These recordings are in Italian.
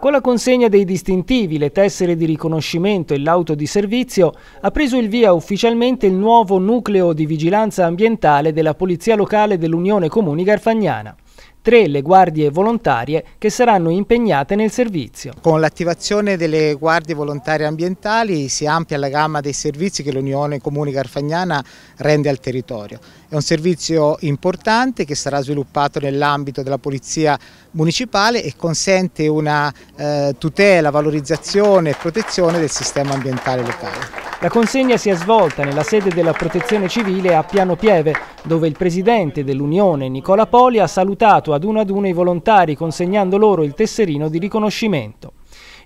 Con la consegna dei distintivi, le tessere di riconoscimento e l'auto di servizio ha preso il via ufficialmente il nuovo nucleo di vigilanza ambientale della Polizia Locale dell'Unione Comuni Garfagnana tre le guardie volontarie che saranno impegnate nel servizio. Con l'attivazione delle guardie volontarie ambientali si amplia la gamma dei servizi che l'Unione Comuni Carfagnana rende al territorio. È un servizio importante che sarà sviluppato nell'ambito della Polizia Municipale e consente una eh, tutela, valorizzazione e protezione del sistema ambientale locale. La consegna si è svolta nella sede della Protezione Civile a Piano Pieve, dove il presidente dell'Unione, Nicola Poli, ha salutato ad uno ad uno i volontari consegnando loro il tesserino di riconoscimento.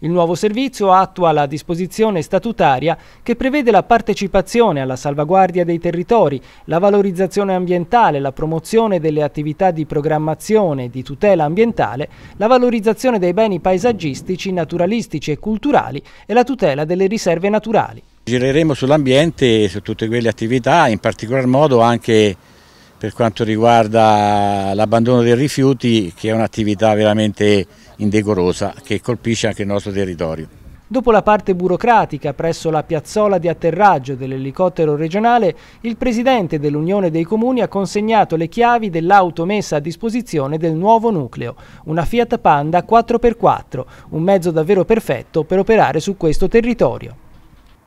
Il nuovo servizio attua la disposizione statutaria che prevede la partecipazione alla salvaguardia dei territori, la valorizzazione ambientale, la promozione delle attività di programmazione e di tutela ambientale, la valorizzazione dei beni paesaggistici, naturalistici e culturali e la tutela delle riserve naturali. Gireremo sull'ambiente e su tutte quelle attività, in particolar modo anche per quanto riguarda l'abbandono dei rifiuti che è un'attività veramente indecorosa che colpisce anche il nostro territorio. Dopo la parte burocratica presso la piazzola di atterraggio dell'elicottero regionale, il presidente dell'Unione dei Comuni ha consegnato le chiavi dell'auto messa a disposizione del nuovo nucleo, una Fiat Panda 4x4, un mezzo davvero perfetto per operare su questo territorio.